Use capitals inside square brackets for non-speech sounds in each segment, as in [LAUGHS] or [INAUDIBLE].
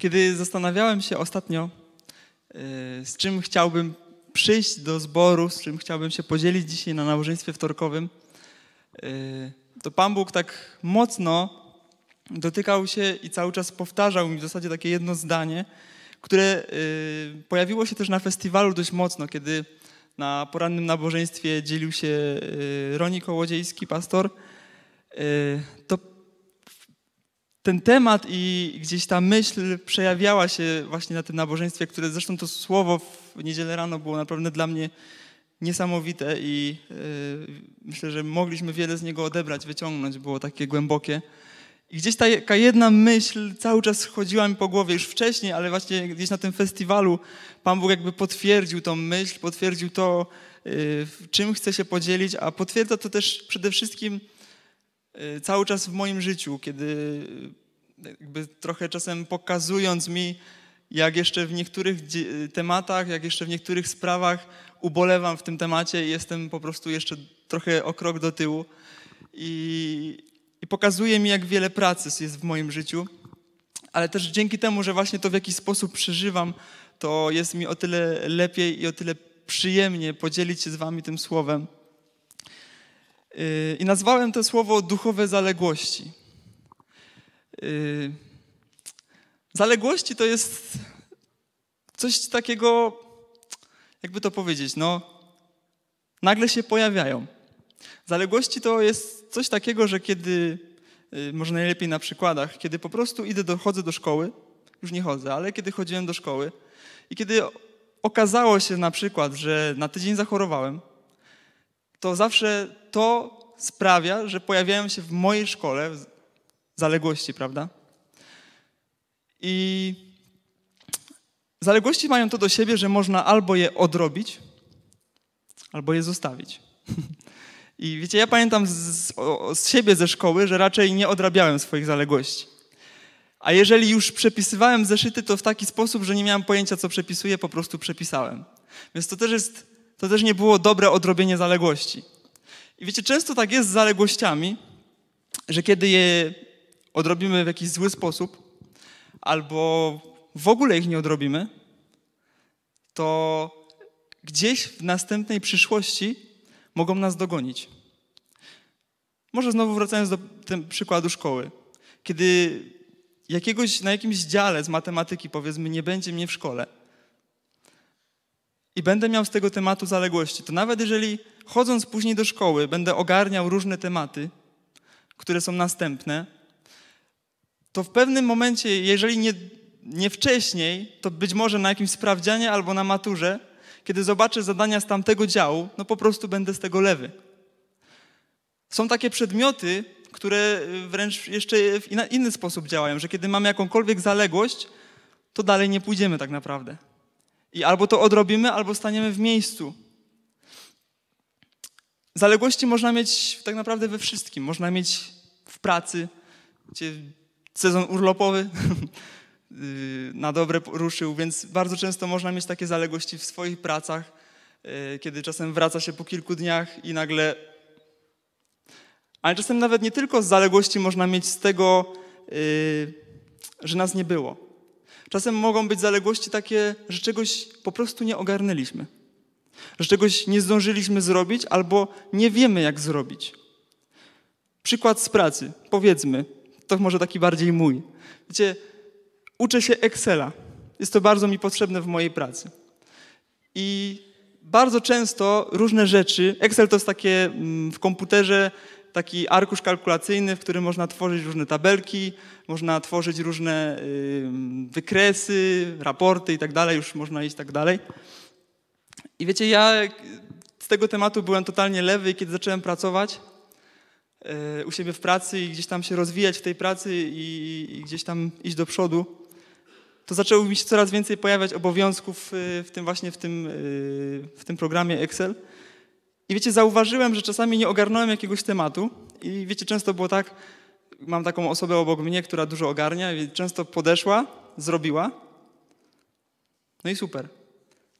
Kiedy zastanawiałem się ostatnio, e, z czym chciałbym przyjść do zboru, z czym chciałbym się podzielić dzisiaj na nałożeństwie wtorkowym, e, to Pan Bóg tak mocno dotykał się i cały czas powtarzał mi w zasadzie takie jedno zdanie, które e, pojawiło się też na festiwalu dość mocno, kiedy na porannym nabożeństwie dzielił się Roni Kołodziejski, pastor, to ten temat i gdzieś ta myśl przejawiała się właśnie na tym nabożeństwie, które zresztą to słowo w niedzielę rano było naprawdę dla mnie niesamowite i y, myślę, że mogliśmy wiele z niego odebrać, wyciągnąć, było takie głębokie. I gdzieś taka jedna myśl cały czas chodziła mi po głowie już wcześniej, ale właśnie gdzieś na tym festiwalu Pan Bóg jakby potwierdził tą myśl, potwierdził to, y, czym chce się podzielić, a potwierdza to też przede wszystkim Y, cały czas w moim życiu, kiedy y, jakby trochę czasem pokazując mi, jak jeszcze w niektórych y, tematach, jak jeszcze w niektórych sprawach ubolewam w tym temacie i jestem po prostu jeszcze trochę o krok do tyłu. I, i pokazuje mi, jak wiele pracy jest w moim życiu, ale też dzięki temu, że właśnie to w jakiś sposób przeżywam, to jest mi o tyle lepiej i o tyle przyjemnie podzielić się z Wami tym słowem. Yy, I nazwałem to słowo duchowe zaległości. Yy, zaległości to jest coś takiego, jakby to powiedzieć, no, nagle się pojawiają. Zaległości to jest coś takiego, że kiedy, yy, może najlepiej na przykładach, kiedy po prostu idę, do, chodzę do szkoły, już nie chodzę, ale kiedy chodziłem do szkoły i kiedy okazało się na przykład, że na tydzień zachorowałem, to zawsze to sprawia, że pojawiają się w mojej szkole zaległości, prawda? I zaległości mają to do siebie, że można albo je odrobić, albo je zostawić. [LAUGHS] I wiecie, ja pamiętam z, z siebie ze szkoły, że raczej nie odrabiałem swoich zaległości. A jeżeli już przepisywałem zeszyty, to w taki sposób, że nie miałem pojęcia, co przepisuję, po prostu przepisałem. Więc to też jest to też nie było dobre odrobienie zaległości. I wiecie, często tak jest z zaległościami, że kiedy je odrobimy w jakiś zły sposób, albo w ogóle ich nie odrobimy, to gdzieś w następnej przyszłości mogą nas dogonić. Może znowu wracając do tym przykładu szkoły. Kiedy jakiegoś, na jakimś dziale z matematyki, powiedzmy, nie będzie mnie w szkole, i będę miał z tego tematu zaległości, to nawet jeżeli chodząc później do szkoły będę ogarniał różne tematy, które są następne, to w pewnym momencie, jeżeli nie, nie wcześniej, to być może na jakimś sprawdzianie albo na maturze, kiedy zobaczę zadania z tamtego działu, no po prostu będę z tego lewy. Są takie przedmioty, które wręcz jeszcze w inny sposób działają, że kiedy mamy jakąkolwiek zaległość, to dalej nie pójdziemy tak naprawdę. I albo to odrobimy, albo staniemy w miejscu. Zaległości można mieć tak naprawdę we wszystkim. Można mieć w pracy, gdzie sezon urlopowy [LAUGHS] na dobre ruszył, więc bardzo często można mieć takie zaległości w swoich pracach, e, kiedy czasem wraca się po kilku dniach i nagle. Ale czasem nawet nie tylko zaległości można mieć z tego, e, że nas nie było. Czasem mogą być zaległości takie, że czegoś po prostu nie ogarnęliśmy, że czegoś nie zdążyliśmy zrobić albo nie wiemy, jak zrobić. Przykład z pracy, powiedzmy, to może taki bardziej mój. Wiecie, uczę się Excela. Jest to bardzo mi potrzebne w mojej pracy. I bardzo często różne rzeczy, Excel to jest takie mm, w komputerze taki arkusz kalkulacyjny, w którym można tworzyć różne tabelki, można tworzyć różne wykresy, raporty i tak dalej, już można iść tak dalej. I wiecie, ja z tego tematu byłem totalnie lewy kiedy zacząłem pracować e, u siebie w pracy i gdzieś tam się rozwijać w tej pracy i, i gdzieś tam iść do przodu, to zaczęło mi się coraz więcej pojawiać obowiązków e, w tym właśnie w tym, e, w tym programie Excel. I wiecie, zauważyłem, że czasami nie ogarnąłem jakiegoś tematu i wiecie, często było tak, mam taką osobę obok mnie, która dużo ogarnia i często podeszła, zrobiła, no i super.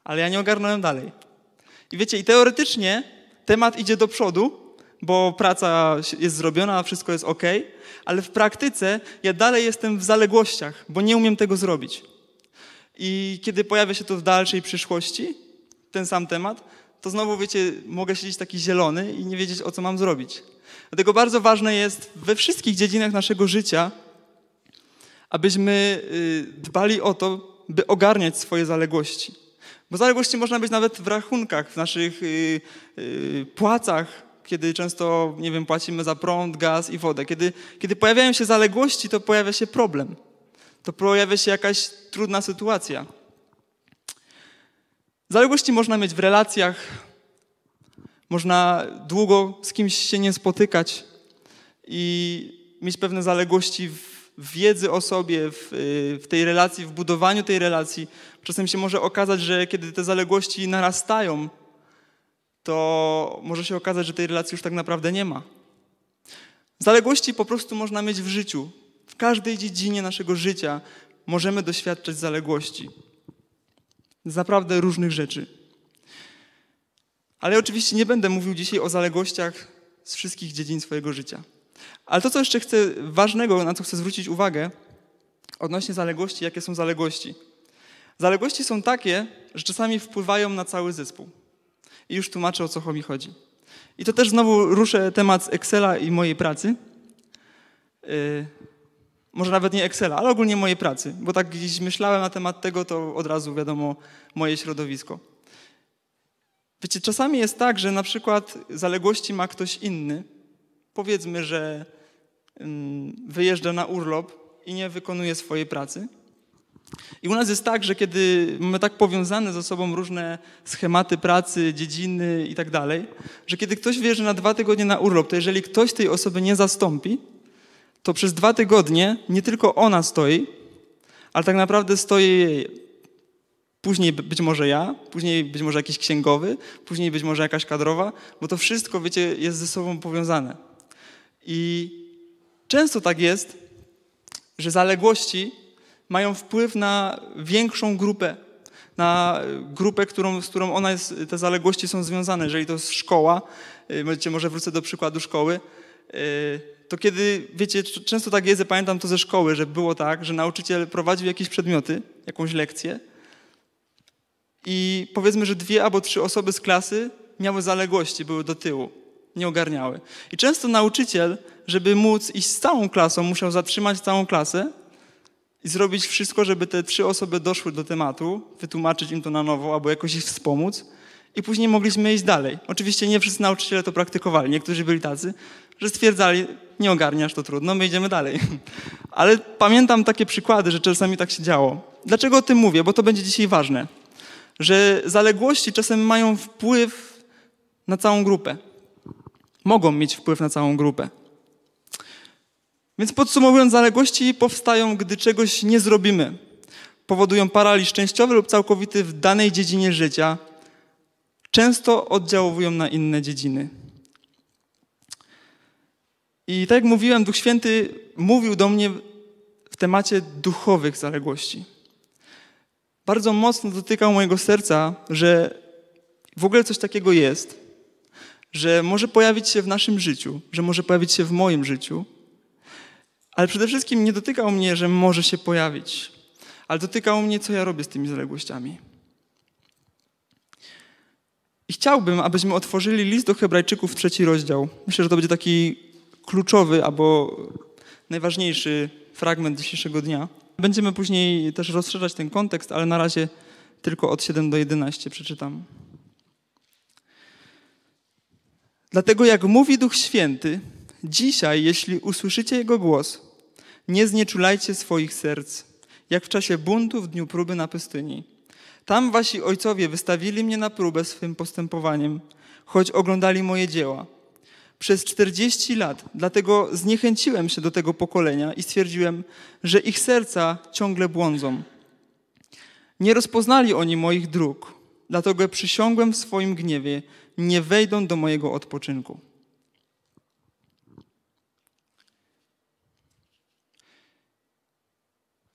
Ale ja nie ogarnąłem dalej. I wiecie, i teoretycznie temat idzie do przodu, bo praca jest zrobiona, wszystko jest ok, ale w praktyce ja dalej jestem w zaległościach, bo nie umiem tego zrobić. I kiedy pojawia się to w dalszej przyszłości, ten sam temat, to znowu, wiecie, mogę siedzieć taki zielony i nie wiedzieć, o co mam zrobić. Dlatego bardzo ważne jest we wszystkich dziedzinach naszego życia, abyśmy y, dbali o to, by ogarniać swoje zaległości. Bo zaległości można być nawet w rachunkach, w naszych y, y, płacach, kiedy często, nie wiem, płacimy za prąd, gaz i wodę. Kiedy, kiedy pojawiają się zaległości, to pojawia się problem. To pojawia się jakaś trudna sytuacja. Zaległości można mieć w relacjach, można długo z kimś się nie spotykać i mieć pewne zaległości w wiedzy o sobie, w, w tej relacji, w budowaniu tej relacji. Czasem się może okazać, że kiedy te zaległości narastają, to może się okazać, że tej relacji już tak naprawdę nie ma. Zaległości po prostu można mieć w życiu. W każdej dziedzinie naszego życia możemy doświadczać zaległości z naprawdę różnych rzeczy. Ale oczywiście nie będę mówił dzisiaj o zaległościach z wszystkich dziedzin swojego życia. Ale to, co jeszcze chcę, ważnego, na co chcę zwrócić uwagę, odnośnie zaległości, jakie są zaległości. Zaległości są takie, że czasami wpływają na cały zespół. I już tłumaczę, o co mi chodzi. I to też znowu ruszę temat Excela i mojej pracy. Yy, może nawet nie Excela, ale ogólnie mojej pracy, bo tak gdzieś myślałem na temat tego, to od razu wiadomo moje środowisko. Wiecie, czasami jest tak, że na przykład zaległości ma ktoś inny. Powiedzmy, że mm, wyjeżdża na urlop i nie wykonuje swojej pracy. I u nas jest tak, że kiedy mamy tak powiązane ze sobą różne schematy pracy, dziedziny i tak dalej, że kiedy ktoś wyjeżdża na dwa tygodnie na urlop, to jeżeli ktoś tej osoby nie zastąpi, to przez dwa tygodnie nie tylko ona stoi, ale tak naprawdę stoi później być może ja, później być może jakiś księgowy, później być może jakaś kadrowa, bo to wszystko, wiecie, jest ze sobą powiązane. I często tak jest, że zaległości mają wpływ na większą grupę, na grupę, którą, z którą ona jest, te zaległości są związane. Jeżeli to jest szkoła, y, może wrócę do przykładu szkoły, y, to kiedy, wiecie, często tak jest, ja pamiętam to ze szkoły, że było tak, że nauczyciel prowadził jakieś przedmioty, jakąś lekcję i powiedzmy, że dwie albo trzy osoby z klasy miały zaległości, były do tyłu, nie ogarniały. I często nauczyciel, żeby móc iść z całą klasą, musiał zatrzymać całą klasę i zrobić wszystko, żeby te trzy osoby doszły do tematu, wytłumaczyć im to na nowo albo jakoś ich wspomóc i później mogliśmy iść dalej. Oczywiście nie wszyscy nauczyciele to praktykowali, niektórzy byli tacy, że stwierdzali, nie ogarniasz, to trudno, my idziemy dalej. Ale pamiętam takie przykłady, że czasami tak się działo. Dlaczego o tym mówię? Bo to będzie dzisiaj ważne. Że zaległości czasem mają wpływ na całą grupę. Mogą mieć wpływ na całą grupę. Więc podsumowując, zaległości powstają, gdy czegoś nie zrobimy. Powodują paraliż częściowy lub całkowity w danej dziedzinie życia. Często oddziałują na inne dziedziny. I tak jak mówiłem, Duch Święty mówił do mnie w temacie duchowych zaległości. Bardzo mocno dotykał mojego serca, że w ogóle coś takiego jest, że może pojawić się w naszym życiu, że może pojawić się w moim życiu, ale przede wszystkim nie dotykał mnie, że może się pojawić, ale dotykał mnie, co ja robię z tymi zaległościami. I chciałbym, abyśmy otworzyli list do Hebrajczyków, trzeci rozdział. Myślę, że to będzie taki kluczowy albo najważniejszy fragment dzisiejszego dnia. Będziemy później też rozszerzać ten kontekst, ale na razie tylko od 7 do 11 przeczytam. Dlatego jak mówi Duch Święty, dzisiaj, jeśli usłyszycie Jego głos, nie znieczulajcie swoich serc, jak w czasie buntu w dniu próby na pustyni. Tam wasi ojcowie wystawili mnie na próbę swym postępowaniem, choć oglądali moje dzieła – przez 40 lat. Dlatego zniechęciłem się do tego pokolenia i stwierdziłem, że ich serca ciągle błądzą. Nie rozpoznali oni moich dróg, dlatego przysiągłem w swoim gniewie, nie wejdą do mojego odpoczynku.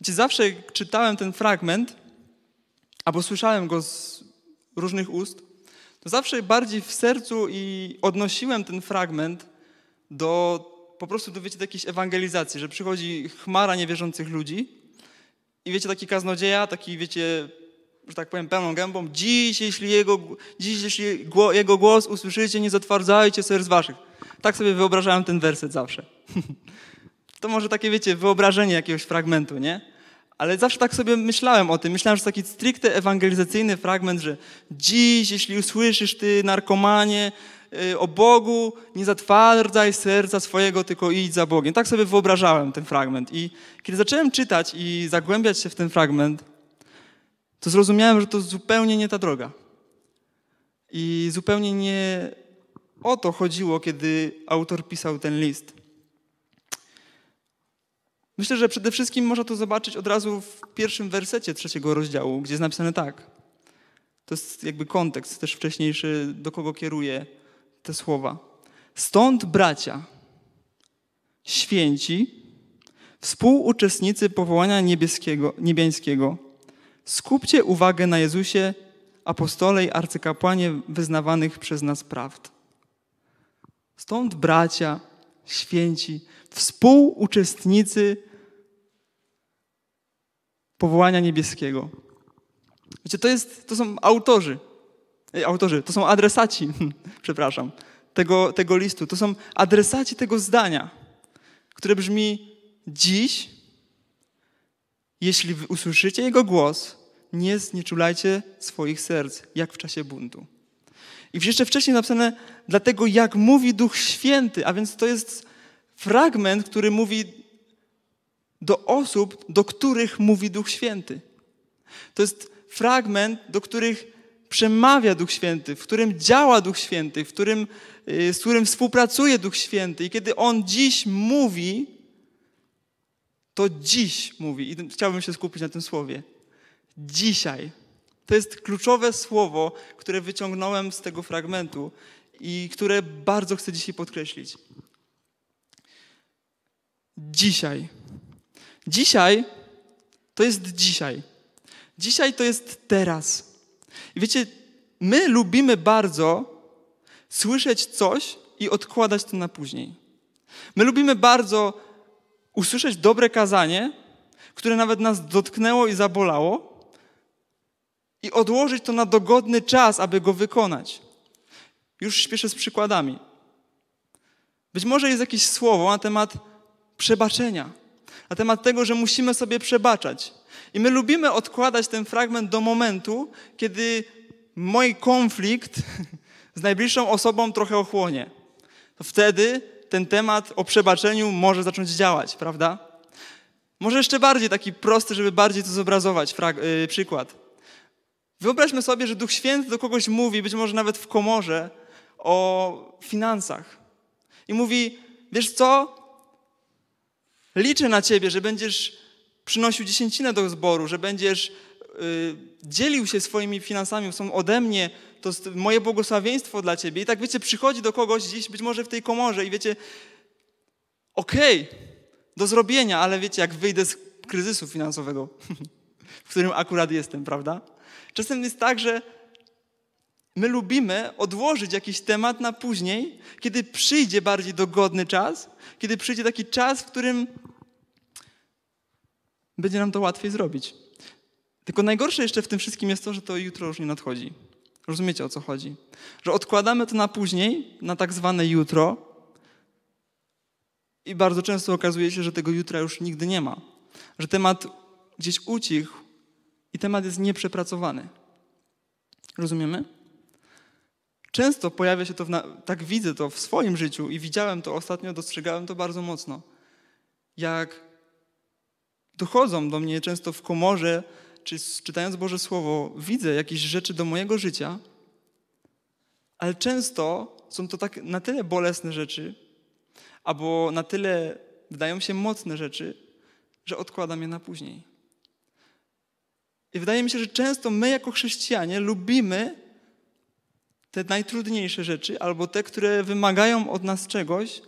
Gdzie zawsze czytałem ten fragment, albo słyszałem go z różnych ust, to zawsze bardziej w sercu i odnosiłem ten fragment do po prostu do, wiecie, do jakiejś ewangelizacji, że przychodzi chmara niewierzących ludzi i wiecie, taki kaznodzieja, taki, wiecie, że tak powiem, pełną gębą, dziś, jeśli jego, dziś, jeśli jego głos usłyszycie, nie zatwardzajcie serc waszych. Tak sobie wyobrażałem ten werset zawsze. [LAUGHS] to może takie, wiecie, wyobrażenie jakiegoś fragmentu, nie? Ale zawsze tak sobie myślałem o tym. Myślałem, że to taki stricte ewangelizacyjny fragment, że dziś, jeśli usłyszysz ty, narkomanie, y, o Bogu, nie zatwardzaj serca swojego, tylko idź za Bogiem. Tak sobie wyobrażałem ten fragment. I kiedy zacząłem czytać i zagłębiać się w ten fragment, to zrozumiałem, że to zupełnie nie ta droga. I zupełnie nie o to chodziło, kiedy autor pisał ten list. Myślę, że przede wszystkim można to zobaczyć od razu w pierwszym wersecie trzeciego rozdziału, gdzie jest napisane tak. To jest jakby kontekst też wcześniejszy, do kogo kieruje te słowa. Stąd bracia, święci, współuczestnicy powołania niebieskiego, niebiańskiego, skupcie uwagę na Jezusie, apostole i arcykapłanie wyznawanych przez nas prawd. Stąd bracia, święci, współuczestnicy powołania niebieskiego. Wiecie, to, jest, to są autorzy, autorzy, to są adresaci, [LAUGHS] przepraszam, tego, tego listu. To są adresaci tego zdania, które brzmi dziś, jeśli usłyszycie jego głos, nie znieczulajcie swoich serc, jak w czasie buntu. I jeszcze wcześniej napisane, dlatego jak mówi Duch Święty, a więc to jest fragment, który mówi do osób, do których mówi Duch Święty. To jest fragment, do których przemawia Duch Święty, w którym działa Duch Święty, w którym, y, z którym współpracuje Duch Święty. I kiedy On dziś mówi, to dziś mówi. I chciałbym się skupić na tym słowie. Dzisiaj to jest kluczowe słowo, które wyciągnąłem z tego fragmentu i które bardzo chcę dzisiaj podkreślić. Dzisiaj. Dzisiaj to jest dzisiaj. Dzisiaj to jest teraz. I wiecie, my lubimy bardzo słyszeć coś i odkładać to na później. My lubimy bardzo usłyszeć dobre kazanie, które nawet nas dotknęło i zabolało, i odłożyć to na dogodny czas, aby go wykonać. Już śpieszę z przykładami. Być może jest jakieś słowo na temat przebaczenia, na temat tego, że musimy sobie przebaczać. I my lubimy odkładać ten fragment do momentu, kiedy mój konflikt [LAUGHS] z najbliższą osobą trochę ochłonie. To wtedy ten temat o przebaczeniu może zacząć działać, prawda? Może jeszcze bardziej taki prosty, żeby bardziej to zobrazować, y, przykład. Wyobraźmy sobie, że Duch Święty do kogoś mówi, być może nawet w komorze, o finansach. I mówi: Wiesz co? Liczę na ciebie, że będziesz przynosił dziesięcinę do zboru, że będziesz yy, dzielił się swoimi finansami, są ode mnie, to jest moje błogosławieństwo dla ciebie. I tak wiecie, przychodzi do kogoś gdzieś, być może w tej komorze, i wiecie, okej, okay, do zrobienia, ale wiecie, jak wyjdę z kryzysu finansowego, [LAUGHS] w którym akurat jestem, prawda? Czasem jest tak, że my lubimy odłożyć jakiś temat na później, kiedy przyjdzie bardziej dogodny czas, kiedy przyjdzie taki czas, w którym będzie nam to łatwiej zrobić. Tylko najgorsze jeszcze w tym wszystkim jest to, że to jutro już nie nadchodzi. Rozumiecie o co chodzi? Że odkładamy to na później, na tak zwane jutro, i bardzo często okazuje się, że tego jutra już nigdy nie ma. Że temat gdzieś ucichł, i temat jest nieprzepracowany. Rozumiemy? Często pojawia się to, na... tak widzę to w swoim życiu i widziałem to ostatnio, dostrzegałem to bardzo mocno. Jak dochodzą do mnie często w komorze, czy czytając Boże Słowo, widzę jakieś rzeczy do mojego życia, ale często są to tak na tyle bolesne rzeczy, albo na tyle wydają się mocne rzeczy, że odkładam je na później. I wydaje mi się, że często my jako chrześcijanie lubimy te najtrudniejsze rzeczy albo te, które wymagają od nas czegoś,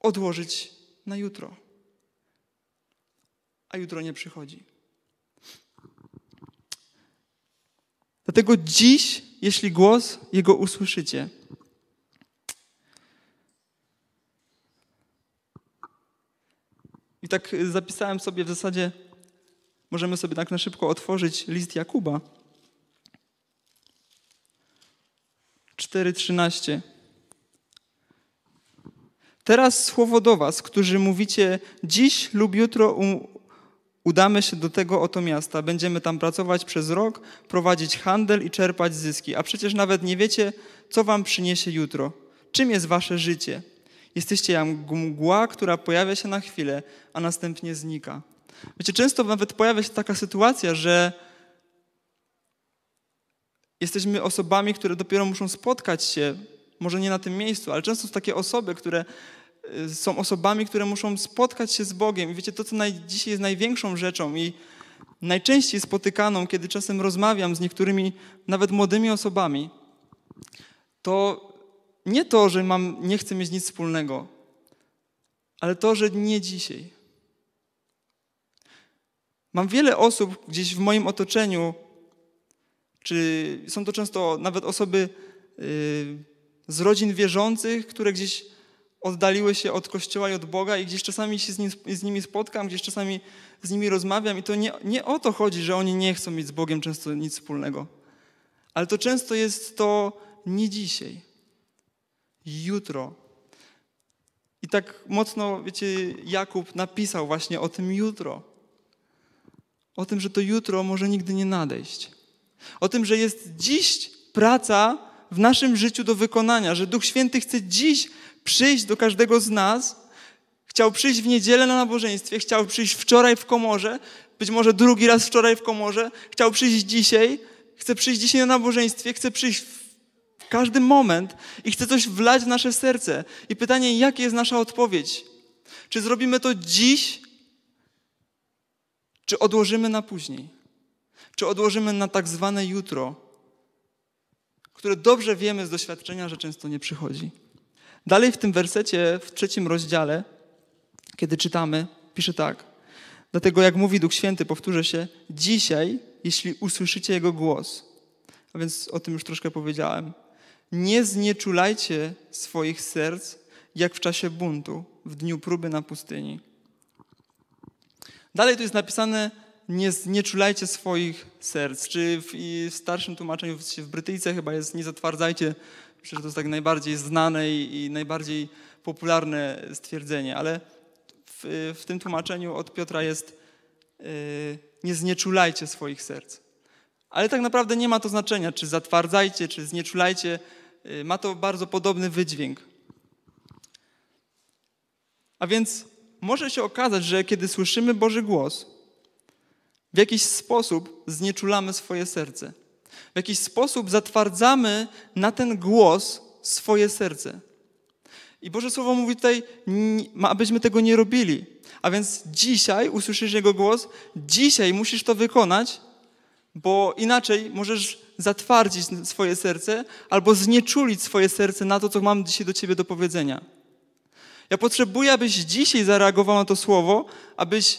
odłożyć na jutro. A jutro nie przychodzi. Dlatego dziś, jeśli głos Jego usłyszycie, i tak zapisałem sobie w zasadzie Możemy sobie tak na szybko otworzyć list Jakuba. 4:13. Teraz słowo do was, którzy mówicie dziś lub jutro udamy się do tego oto miasta. Będziemy tam pracować przez rok, prowadzić handel i czerpać zyski. A przecież nawet nie wiecie, co wam przyniesie jutro. Czym jest wasze życie? Jesteście jak mgła, która pojawia się na chwilę, a następnie znika. Wiecie, często nawet pojawia się taka sytuacja, że jesteśmy osobami, które dopiero muszą spotkać się, może nie na tym miejscu, ale często są takie osoby, które y, są osobami, które muszą spotkać się z Bogiem. I wiecie, to, co naj, dzisiaj jest największą rzeczą i najczęściej spotykaną, kiedy czasem rozmawiam z niektórymi nawet młodymi osobami, to nie to, że mam, nie chcę mieć nic wspólnego, ale to, że nie dzisiaj. Mam wiele osób gdzieś w moim otoczeniu, czy są to często nawet osoby y, z rodzin wierzących, które gdzieś oddaliły się od Kościoła i od Boga i gdzieś czasami się z, nim, z nimi spotkam, gdzieś czasami z nimi rozmawiam i to nie, nie o to chodzi, że oni nie chcą mieć z Bogiem często nic wspólnego. Ale to często jest to nie dzisiaj, jutro. I tak mocno, wiecie, Jakub napisał właśnie o tym jutro o tym, że to jutro może nigdy nie nadejść, o tym, że jest dziś praca w naszym życiu do wykonania, że Duch Święty chce dziś przyjść do każdego z nas. Chciał przyjść w niedzielę na nabożeństwie, chciał przyjść wczoraj w komorze, być może drugi raz wczoraj w komorze, chciał przyjść dzisiaj, chce przyjść dzisiaj na nabożeństwie, chce przyjść w każdy moment i chce coś wlać w nasze serce. I pytanie, jakie jest nasza odpowiedź? Czy zrobimy to dziś, czy odłożymy na później? Czy odłożymy na tak zwane jutro, które dobrze wiemy z doświadczenia, że często nie przychodzi? Dalej w tym wersecie, w trzecim rozdziale, kiedy czytamy, pisze tak. Dlatego, jak mówi Duch Święty, powtórzę się, dzisiaj, jeśli usłyszycie Jego głos, a więc o tym już troszkę powiedziałem, nie znieczulajcie swoich serc, jak w czasie buntu, w dniu próby na pustyni Dalej tu jest napisane, nie znieczulajcie swoich serc. Czy w, w starszym tłumaczeniu w, w Brytyjce chyba jest nie zatwardzajcie, myślę, że to jest tak najbardziej znane i, i najbardziej popularne stwierdzenie, ale w, w, tym tłumaczeniu od Piotra jest yy, nie znieczulajcie swoich serc. Ale tak naprawdę nie ma to znaczenia, czy zatwardzajcie, czy znieczulajcie. Yy, ma to bardzo podobny wydźwięk. A więc może się okazać, że kiedy słyszymy Boży głos, w jakiś sposób znieczulamy swoje serce. W jakiś sposób zatwardzamy na ten głos swoje serce. I Boże Słowo mówi tutaj, abyśmy tego nie robili. A więc dzisiaj usłyszysz Jego głos, dzisiaj musisz to wykonać, bo inaczej możesz zatwardzić swoje serce albo znieczulić swoje serce na to, co mam dzisiaj do Ciebie do powiedzenia. Ja potrzebuję, abyś dzisiaj zareagował na to słowo, abyś,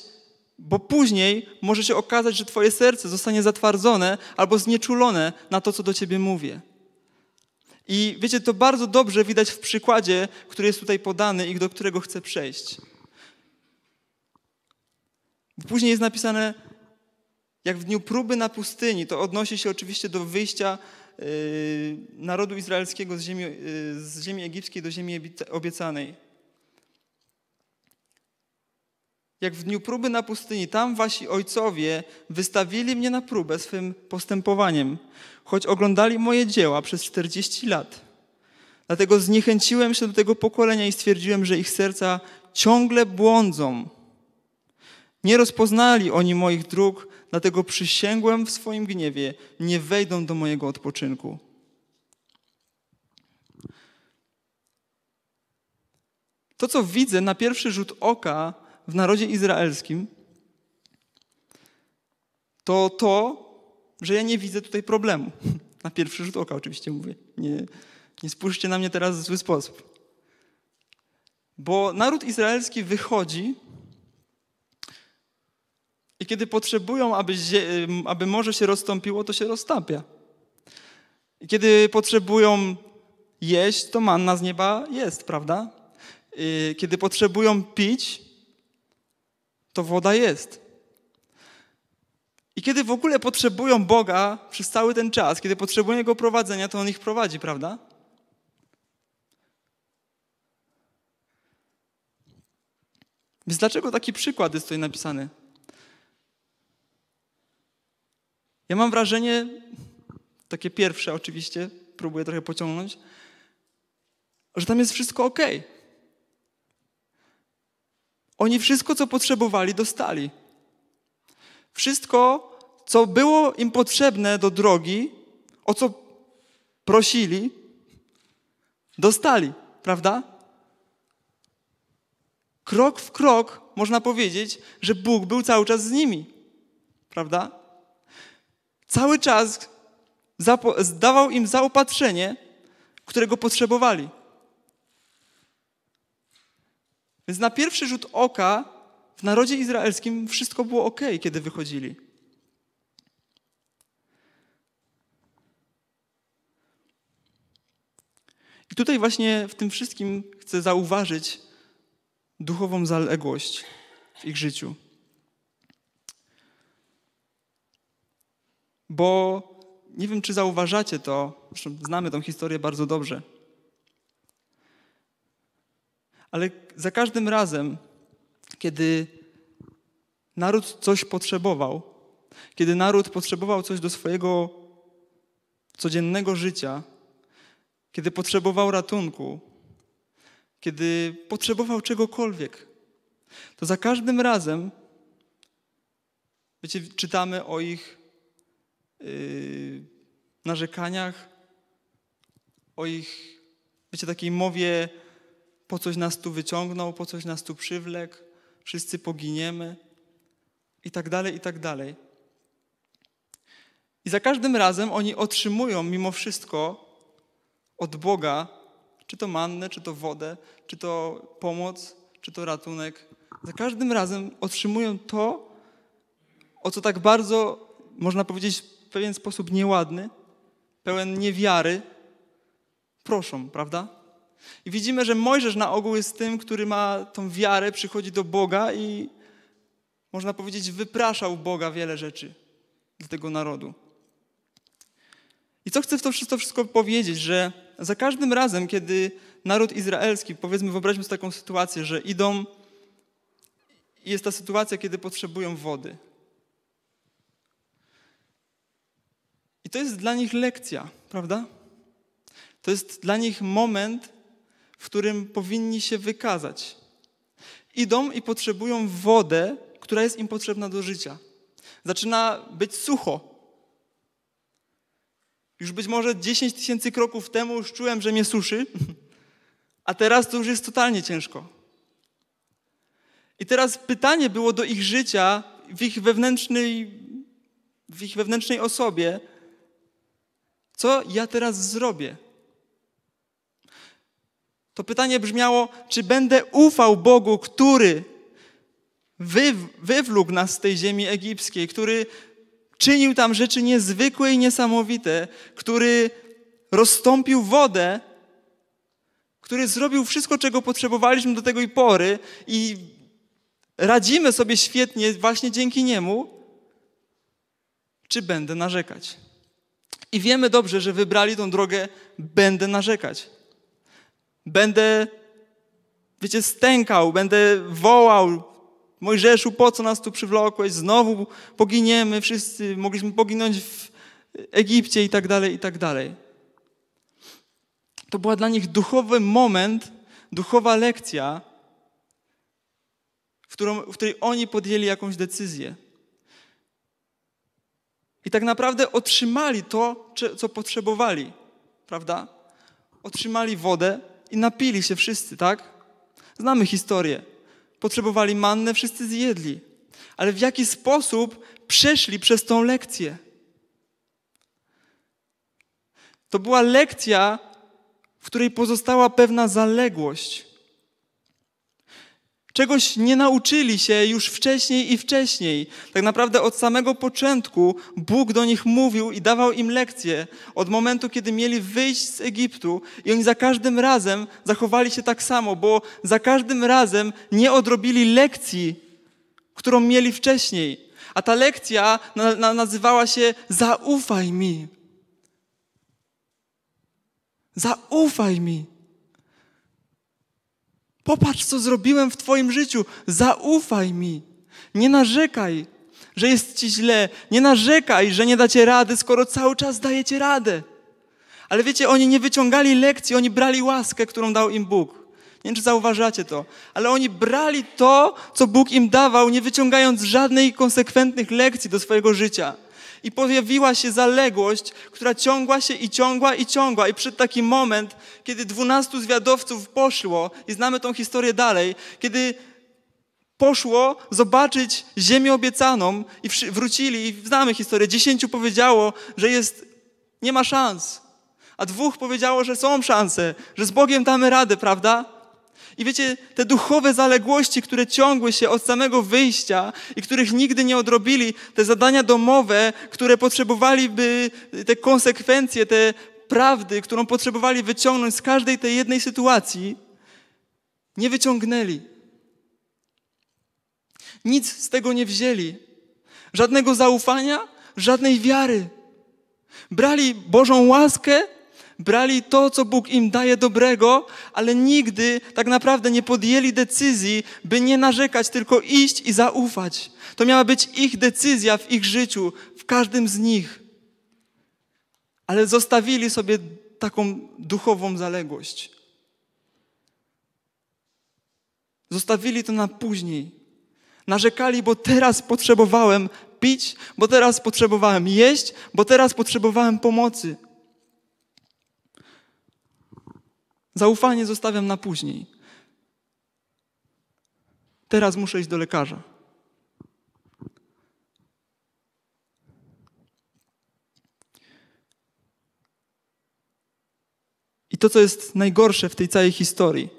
bo później może się okazać, że Twoje serce zostanie zatwardzone albo znieczulone na to, co do Ciebie mówię. I wiecie, to bardzo dobrze widać w przykładzie, który jest tutaj podany i do którego chcę przejść. Później jest napisane, jak w dniu próby na pustyni, to odnosi się oczywiście do wyjścia yy, narodu izraelskiego z ziemi, yy, z ziemi egipskiej do ziemi obiecanej. jak w dniu próby na pustyni, tam wasi ojcowie wystawili mnie na próbę swym postępowaniem, choć oglądali moje dzieła przez 40 lat. Dlatego zniechęciłem się do tego pokolenia i stwierdziłem, że ich serca ciągle błądzą. Nie rozpoznali oni moich dróg, dlatego przysięgłem w swoim gniewie, nie wejdą do mojego odpoczynku. To, co widzę na pierwszy rzut oka, w narodzie izraelskim, to to, że ja nie widzę tutaj problemu. [LAUGHS] Na pierwszy rzut oka oczywiście mówię. Nie, nie spójrzcie na mnie teraz w zły sposób. Bo naród izraelski wychodzi i kiedy potrzebują, aby, aby morze się rozstąpiło, to się roztapia. I kiedy potrzebują jeść, to manna z nieba jest, prawda? Y, kiedy potrzebują pić, to woda jest. I kiedy w ogóle potrzebują Boga przez cały ten czas, kiedy potrzebują Jego prowadzenia, to On ich prowadzi, prawda? Więc dlaczego taki przykład jest tutaj napisany? Ja mam wrażenie, takie pierwsze oczywiście, próbuję trochę pociągnąć, że tam jest wszystko ok. Oni wszystko, co potrzebowali, dostali. Wszystko, co było im potrzebne do drogi, o co prosili, dostali, prawda? Krok w krok można powiedzieć, że Bóg był cały czas z nimi, prawda? Cały czas dawał im zaopatrzenie, którego potrzebowali. Więc na pierwszy rzut oka w narodzie izraelskim wszystko było ok, kiedy wychodzili. I tutaj właśnie w tym wszystkim chcę zauważyć duchową zaległość w ich życiu. Bo nie wiem, czy zauważacie to, zresztą znamy tą historię bardzo dobrze, ale za każdym razem, kiedy naród coś potrzebował, kiedy naród potrzebował coś do swojego codziennego życia, kiedy potrzebował ratunku, kiedy potrzebował czegokolwiek, to za każdym razem, wiecie, czytamy o ich yy, narzekaniach, o ich, wiecie, takiej mowie po coś nas tu wyciągnął, po coś nas tu przywlekł, wszyscy poginiemy i tak dalej, i tak dalej. I za każdym razem oni otrzymują mimo wszystko od Boga, czy to mannę, czy to wodę, czy to pomoc, czy to ratunek. Za każdym razem otrzymują to, o co tak bardzo, można powiedzieć, w pewien sposób nieładny, pełen niewiary, proszą, prawda? I widzimy, że Mojżesz na ogół jest tym, który ma tą wiarę, przychodzi do Boga i można powiedzieć, wypraszał Boga wiele rzeczy dla tego narodu. I co chcę w to wszystko powiedzieć, że za każdym razem, kiedy naród izraelski, powiedzmy, wyobraźmy sobie taką sytuację, że idą i jest ta sytuacja, kiedy potrzebują wody. I to jest dla nich lekcja, prawda? To jest dla nich moment, w którym powinni się wykazać. Idą i potrzebują wodę, która jest im potrzebna do życia. Zaczyna być sucho. Już być może 10 tysięcy kroków temu już czułem, że mnie suszy, [LAUGHS] a teraz to już jest totalnie ciężko. I teraz pytanie było do ich życia, w ich wewnętrznej, w ich wewnętrznej osobie, co ja teraz zrobię? to pytanie brzmiało, czy będę ufał Bogu, który wy, wywlógł nas z tej ziemi egipskiej, który czynił tam rzeczy niezwykłe i niesamowite, który rozstąpił wodę, który zrobił wszystko, czego potrzebowaliśmy do tego i pory i radzimy sobie świetnie właśnie dzięki niemu, czy będę narzekać? I wiemy dobrze, że wybrali tą drogę będę narzekać. Będę, wiecie, stękał, będę wołał, Mojżeszu, po co nas tu przywlokłeś? Znowu poginiemy wszyscy, mogliśmy poginąć w Egipcie i tak dalej, i tak dalej. To była dla nich duchowy moment, duchowa lekcja, w, którą, w której oni podjęli jakąś decyzję. I tak naprawdę otrzymali to, co potrzebowali, prawda? Otrzymali wodę, i napili się wszyscy, tak? Znamy historię. Potrzebowali mannę, wszyscy zjedli. Ale w jaki sposób przeszli przez tą lekcję? To była lekcja, w której pozostała pewna zaległość. Czegoś nie nauczyli się już wcześniej i wcześniej. Tak naprawdę od samego początku Bóg do nich mówił i dawał im lekcje. Od momentu, kiedy mieli wyjść z Egiptu, i oni za każdym razem zachowali się tak samo, bo za każdym razem nie odrobili lekcji, którą mieli wcześniej. A ta lekcja na, na, nazywała się Zaufaj mi. Zaufaj mi. Popatrz, co zrobiłem w Twoim życiu. Zaufaj mi. Nie narzekaj, że jest Ci źle. Nie narzekaj, że nie dacie rady, skoro cały czas dajecie radę. Ale wiecie, oni nie wyciągali lekcji, oni brali łaskę, którą dał im Bóg. Nie wiem, czy zauważacie to, ale oni brali to, co Bóg im dawał, nie wyciągając żadnej konsekwentnych lekcji do swojego życia i pojawiła się zaległość, która ciągła się i ciągła i ciągła. I przed taki moment, kiedy dwunastu zwiadowców poszło, i znamy tą historię dalej, kiedy poszło zobaczyć ziemię obiecaną i wrócili, i znamy historię, dziesięciu powiedziało, że jest, nie ma szans. A dwóch powiedziało, że są szanse, że z Bogiem damy radę, prawda? I wiecie, te duchowe zaległości, które ciągły się od samego wyjścia i których nigdy nie odrobili, te zadania domowe, które potrzebowaliby, y, te konsekwencje, te prawdy, którą potrzebowali wyciągnąć z każdej tej jednej sytuacji, nie wyciągnęli. Nic z tego nie wzięli. Żadnego zaufania, żadnej wiary. Brali Bożą łaskę brali to, co Bóg im daje dobrego, ale nigdy tak naprawdę nie podjęli decyzji, by nie narzekać, tylko iść i zaufać. To miała być ich decyzja w ich życiu, w każdym z nich. Ale zostawili sobie taką duchową zaległość. Zostawili to na później. Narzekali, bo teraz potrzebowałem pić, bo teraz potrzebowałem jeść, bo teraz potrzebowałem pomocy. Zaufanie zostawiam na później. Teraz muszę iść do lekarza. I to, co jest najgorsze w tej całej historii,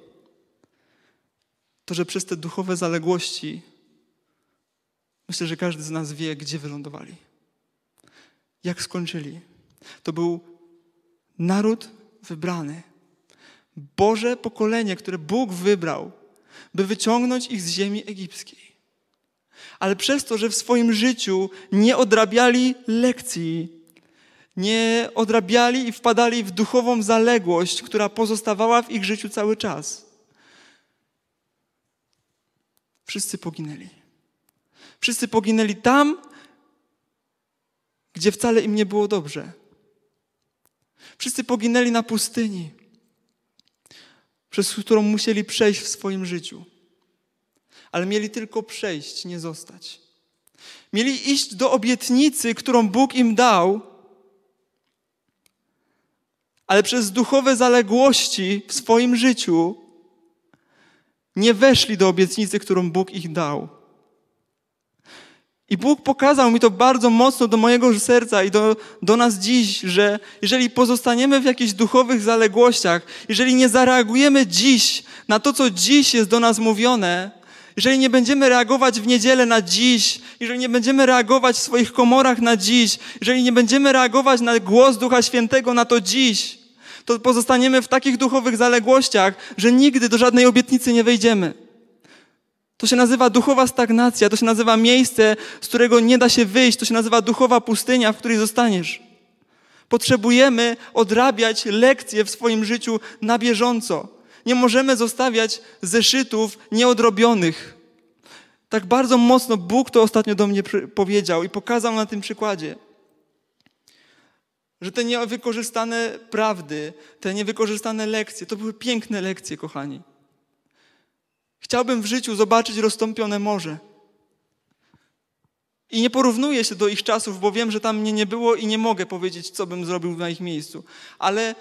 to, że przez te duchowe zaległości myślę, że każdy z nas wie, gdzie wylądowali. Jak skończyli. To był naród wybrany Boże pokolenie, które Bóg wybrał, by wyciągnąć ich z ziemi egipskiej. Ale przez to, że w swoim życiu nie odrabiali lekcji, nie odrabiali i wpadali w duchową zaległość, która pozostawała w ich życiu cały czas. Wszyscy poginęli. Wszyscy poginęli tam, gdzie wcale im nie było dobrze. Wszyscy poginęli na pustyni przez którą musieli przejść w swoim życiu. Ale mieli tylko przejść, nie zostać. Mieli iść do obietnicy, którą Bóg im dał, ale przez duchowe zaległości w swoim życiu nie weszli do obietnicy, którą Bóg ich dał. I Bóg pokazał mi to bardzo mocno do mojego serca i do, do nas dziś, że jeżeli pozostaniemy w jakichś duchowych zaległościach, jeżeli nie zareagujemy dziś na to, co dziś jest do nas mówione, jeżeli nie będziemy reagować w niedzielę na dziś, jeżeli nie będziemy reagować w swoich komorach na dziś, jeżeli nie będziemy reagować na głos Ducha Świętego na to dziś, to pozostaniemy w takich duchowych zaległościach, że nigdy do żadnej obietnicy nie wejdziemy. To się nazywa duchowa stagnacja, to się nazywa miejsce, z którego nie da się wyjść, to się nazywa duchowa pustynia, w której zostaniesz. Potrzebujemy odrabiać lekcje w swoim życiu na bieżąco. Nie możemy zostawiać zeszytów nieodrobionych. Tak bardzo mocno Bóg to ostatnio do mnie powiedział i pokazał na tym przykładzie. Że te niewykorzystane prawdy, te niewykorzystane lekcje, to były piękne lekcje, kochani. Chciałbym w życiu zobaczyć roztąpione morze. I nie porównuję się do ich czasów, bo wiem, że tam mnie nie było i nie mogę powiedzieć, co bym zrobił na ich miejscu. Ale,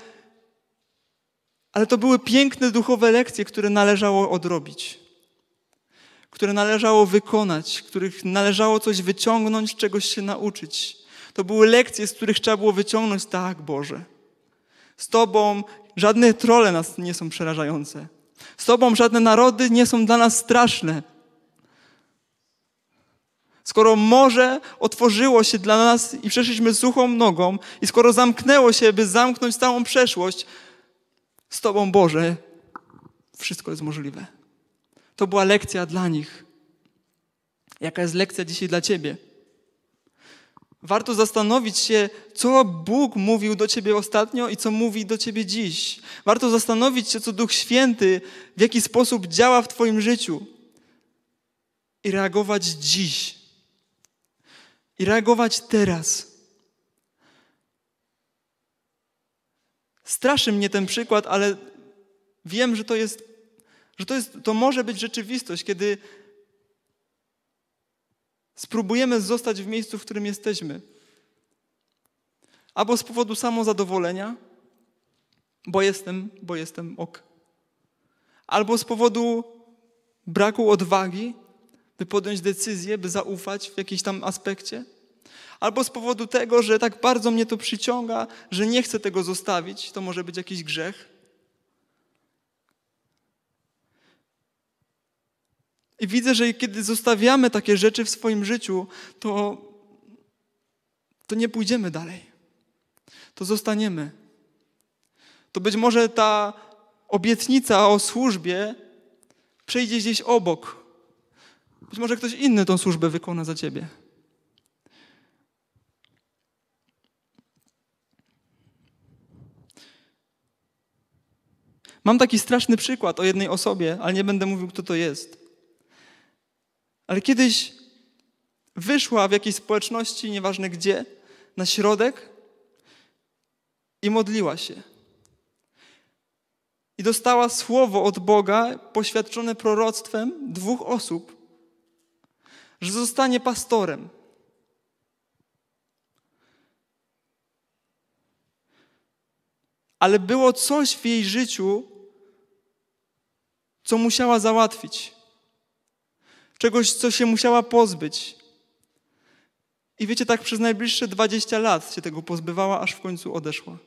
ale to były piękne duchowe lekcje, które należało odrobić, które należało wykonać, których należało coś wyciągnąć, czegoś się nauczyć. To były lekcje, z których trzeba było wyciągnąć, tak, Boże. Z Tobą żadne trole nas nie są przerażające. Z Tobą żadne narody nie są dla nas straszne. Skoro morze otworzyło się dla nas i przeszliśmy suchą nogą, i skoro zamknęło się, by zamknąć całą przeszłość, z Tobą, Boże, wszystko jest możliwe. To była lekcja dla nich. Jaka jest lekcja dzisiaj dla Ciebie? Warto zastanowić się, co Bóg mówił do ciebie ostatnio i co mówi do ciebie dziś. Warto zastanowić się, co Duch Święty, w jaki sposób działa w twoim życiu. I reagować dziś. I reagować teraz. Straszy mnie ten przykład, ale wiem, że to jest, że to, jest, to może być rzeczywistość, kiedy Spróbujemy zostać w miejscu, w którym jesteśmy. Albo z powodu samozadowolenia, bo jestem, bo jestem ok. Albo z powodu braku odwagi, by podjąć decyzję, by zaufać w jakimś tam aspekcie. Albo z powodu tego, że tak bardzo mnie to przyciąga, że nie chcę tego zostawić, to może być jakiś grzech. I widzę, że kiedy zostawiamy takie rzeczy w swoim życiu, to, to nie pójdziemy dalej. To zostaniemy. To być może ta obietnica o służbie przejdzie gdzieś obok. Być może ktoś inny tą służbę wykona za ciebie. Mam taki straszny przykład o jednej osobie, ale nie będę mówił, kto to jest ale kiedyś wyszła w jakiejś społeczności, nieważne gdzie, na środek i modliła się. I dostała słowo od Boga poświadczone proroctwem dwóch osób, że zostanie pastorem. Ale było coś w jej życiu, co musiała załatwić czegoś, co się musiała pozbyć. I wiecie, tak przez najbliższe 20 lat się tego pozbywała, aż w końcu odeszła.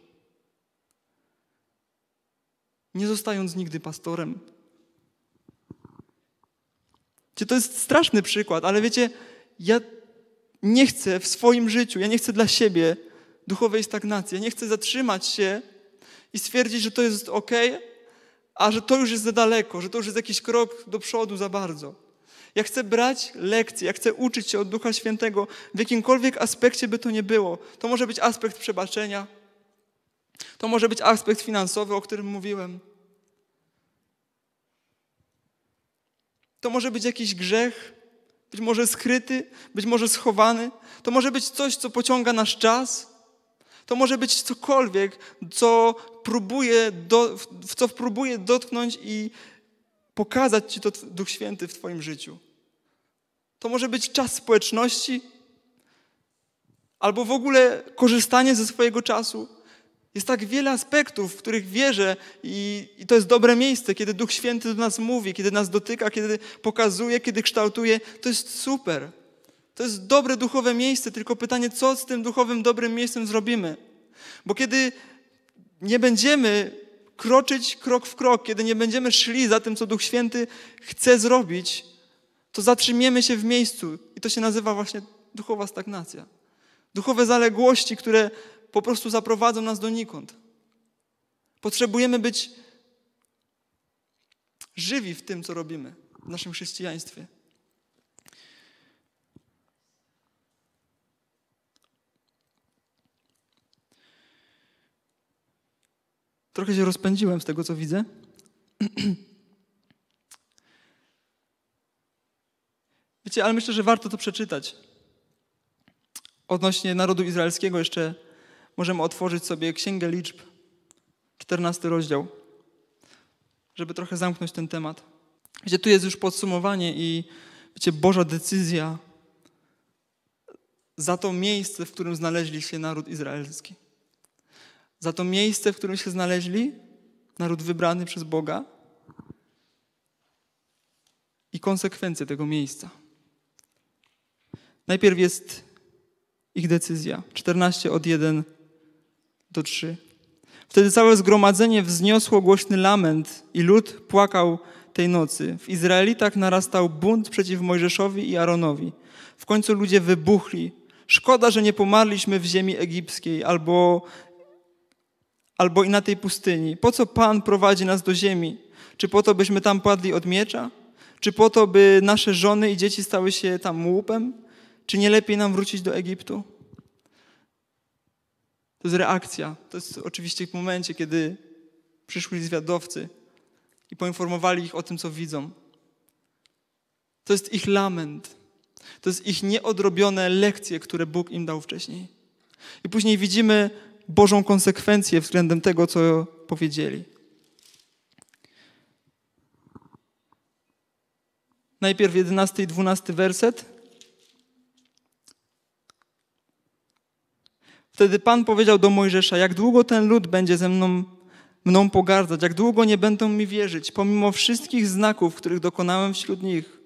Nie zostając nigdy pastorem. Wiecie, to jest straszny przykład, ale wiecie, ja nie chcę w swoim życiu, ja nie chcę dla siebie duchowej stagnacji. Ja nie chcę zatrzymać się i stwierdzić, że to jest ok, a że to już jest za daleko, że to już jest jakiś krok do przodu za bardzo. Ja chcę brać lekcje, ja chcę uczyć się od Ducha Świętego w jakimkolwiek aspekcie by to nie było. To może być aspekt przebaczenia, to może być aspekt finansowy, o którym mówiłem. To może być jakiś grzech, być może skryty, być może schowany. To może być coś, co pociąga nasz czas. To może być cokolwiek, co próbuje do, w co próbuje dotknąć i pokazać Ci to Duch Święty w Twoim życiu. To może być czas społeczności, albo w ogóle korzystanie ze swojego czasu. Jest tak wiele aspektów, w których wierzę, i, i to jest dobre miejsce, kiedy Duch Święty do nas mówi, kiedy nas dotyka, kiedy pokazuje, kiedy kształtuje. To jest super. To jest dobre duchowe miejsce, tylko pytanie, co z tym duchowym dobrym miejscem zrobimy? Bo kiedy nie będziemy kroczyć krok w krok, kiedy nie będziemy szli za tym, co Duch Święty chce zrobić, to zatrzymiemy się w miejscu. I to się nazywa właśnie duchowa stagnacja. Duchowe zaległości, które po prostu zaprowadzą nas donikąd. Potrzebujemy być żywi w tym, co robimy w naszym chrześcijaństwie. Trochę się rozpędziłem z tego, co widzę. [CLEARS THROAT] Wiecie, ale myślę, że warto to przeczytać. Odnośnie narodu izraelskiego jeszcze możemy otworzyć sobie Księgę Liczb, 14 rozdział, żeby trochę zamknąć ten temat. Wiecie, tu jest już podsumowanie i wiecie, Boża decyzja za to miejsce, w którym znaleźli się naród izraelski za to miejsce, w którym się znaleźli, naród wybrany przez Boga i konsekwencje tego miejsca. Najpierw jest ich decyzja. 14 od 1 do 3. Wtedy całe zgromadzenie wzniosło głośny lament i lud płakał tej nocy. W Izraelitach narastał bunt przeciw Mojżeszowi i Aaronowi. W końcu ludzie wybuchli. Szkoda, że nie pomarliśmy w ziemi egipskiej albo albo i na tej pustyni? Po co Pan prowadzi nas do ziemi? Czy po to, byśmy tam padli od miecza? Czy po to, by nasze żony i dzieci stały się tam łupem? Czy nie lepiej nam wrócić do Egiptu? To jest reakcja. To jest oczywiście w momencie, kiedy przyszli zwiadowcy i poinformowali ich o tym, co widzą. To jest ich lament. To jest ich nieodrobione lekcje, które Bóg im dał wcześniej. I później widzimy Bożą konsekwencję względem tego, co powiedzieli. Najpierw 11 i 12 werset. Wtedy Pan powiedział do Mojżesza: Jak długo ten lud będzie ze mną, mną pogardzać, jak długo nie będą mi wierzyć, pomimo wszystkich znaków, których dokonałem wśród nich.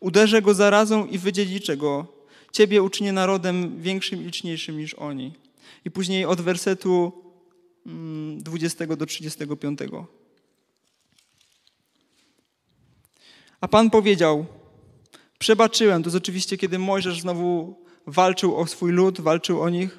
Uderzę go zarazą i wydziedziczę go. Ciebie uczynię narodem większym i liczniejszym niż oni. I później od wersetu 20 mm, do 35. A Pan powiedział, przebaczyłem, to jest oczywiście, kiedy Mojżesz znowu walczył o swój lud, walczył o nich.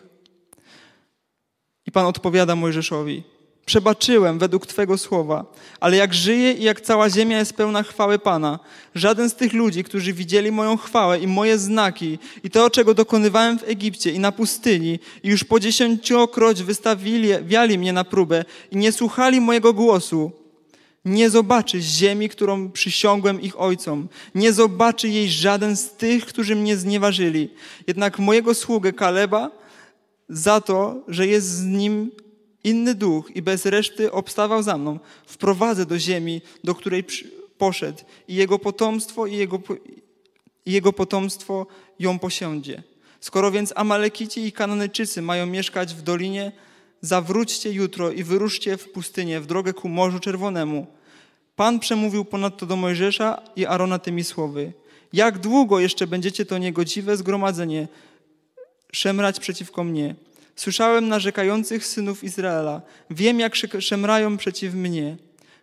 I Pan odpowiada Mojżeszowi, przebaczyłem według Twojego słowa, ale jak żyję i jak cała ziemia jest pełna chwały Pana, żaden z tych ludzi, którzy widzieli moją chwałę i moje znaki i to, czego dokonywałem w Egipcie i na pustyni i już po dziesięciokroć wystawili, wiali mnie na próbę i nie słuchali mojego głosu, nie zobaczy ziemi, którą przysiągłem ich ojcom. Nie zobaczy jej żaden z tych, którzy mnie znieważyli. Jednak mojego sługę Kaleba za to, że jest z nim inny duch i bez reszty obstawał za mną. Wprowadzę do ziemi, do której poszedł i jego potomstwo i jego, i jego potomstwo ją posiądzie. Skoro więc Amalekici i Kananyczycy mają mieszkać w dolinie, zawróćcie jutro i wyruszcie w pustynię w drogę ku Morzu Czerwonemu. Pan przemówił ponadto do Mojżesza i Arona tymi słowy. Jak długo jeszcze będziecie to niegodziwe zgromadzenie szemrać przeciwko mnie? Słyszałem narzekających synów Izraela. Wiem, jak szemrają przeciw mnie.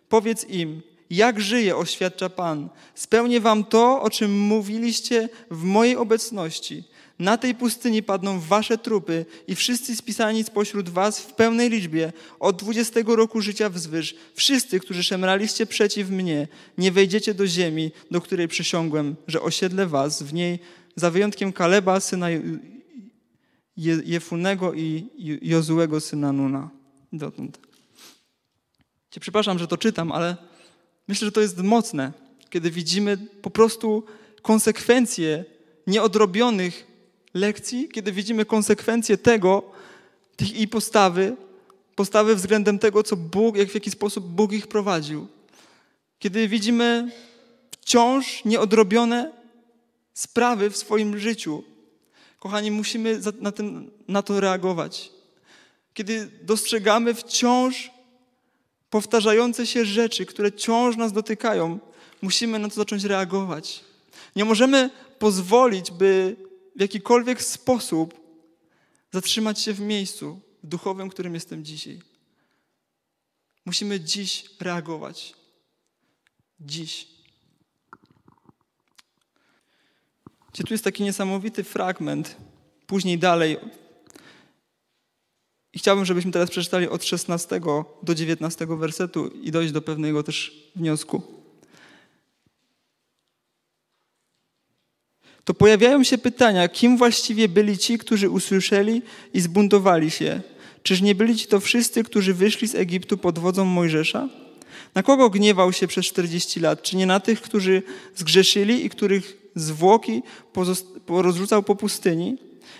Powiedz im, jak żyje, oświadcza Pan. Spełnię wam to, o czym mówiliście w mojej obecności. Na tej pustyni padną wasze trupy i wszyscy spisani spośród was w pełnej liczbie od dwudziestego roku życia wzwyż, wszyscy, którzy szemraliście przeciw mnie, nie wejdziecie do ziemi, do której przysiągłem, że osiedlę was w niej, za wyjątkiem Kaleba, syna Jefulnego Jefunego i Jozułego syna Nuna dotąd. Cię przepraszam, że to czytam, ale myślę, że to jest mocne, kiedy widzimy po prostu konsekwencje nieodrobionych lekcji, kiedy widzimy konsekwencje tego, tych i postawy, postawy względem tego, co Bóg, jak w jaki sposób Bóg ich prowadził. Kiedy widzimy wciąż nieodrobione sprawy w swoim życiu, Kochani, musimy na, tym, na to reagować. Kiedy dostrzegamy wciąż powtarzające się rzeczy, które ciąż nas dotykają, musimy na to zacząć reagować. Nie możemy pozwolić, by w jakikolwiek sposób zatrzymać się w miejscu duchowym, którym jestem dzisiaj. Musimy dziś reagować. Dziś. Gdzie tu jest taki niesamowity fragment, później dalej. I chciałbym, żebyśmy teraz przeczytali od 16 do 19 wersetu i dojść do pewnego też wniosku. To pojawiają się pytania, kim właściwie byli ci, którzy usłyszeli i zbuntowali się? Czyż nie byli ci to wszyscy, którzy wyszli z Egiptu pod wodzą Mojżesza? Na kogo gniewał się przez 40 lat? Czy nie na tych, którzy zgrzeszyli i których zwłoki porozrzucał po pustyni?